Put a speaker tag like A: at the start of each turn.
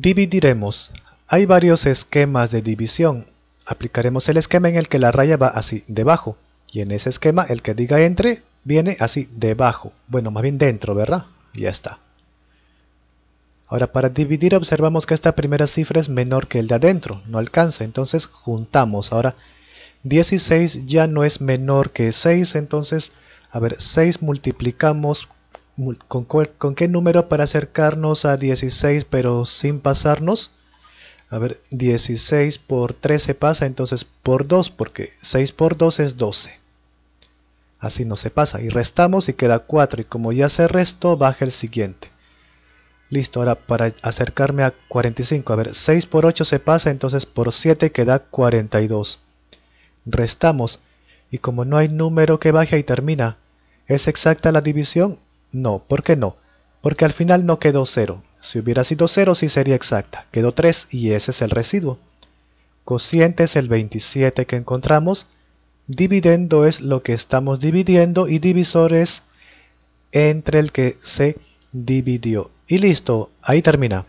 A: Dividiremos. Hay varios esquemas de división. Aplicaremos el esquema en el que la raya va así debajo. Y en ese esquema el que diga entre viene así debajo. Bueno, más bien dentro, ¿verdad? Ya está. Ahora para dividir observamos que esta primera cifra es menor que el de adentro. No alcanza, entonces juntamos. Ahora 16 ya no es menor que 6, entonces, a ver, 6 multiplicamos ¿Con, qué número para acercarnos a 16 pero sin pasarnos? A ver, 16 por 3 se pasa, entonces por 2, porque 6 por 2 es 12. Así no se pasa. Y restamos y queda 4. Y como ya se restó, baja el siguiente. Listo, ahora para acercarme a 45. A ver, 6 por 8 se pasa, entonces por 7 queda 42. Restamos. Y como no hay número que baje y termina, ¿es exacta la división? No, ¿por qué no? Porque al final no quedó 0. Si hubiera sido 0 sí sería exacta. Quedó 3 y ese es el residuo. Cociente es el 27 que encontramos. Dividendo es lo que estamos dividiendo y divisor es entre el que se dividió. Y listo, ahí termina.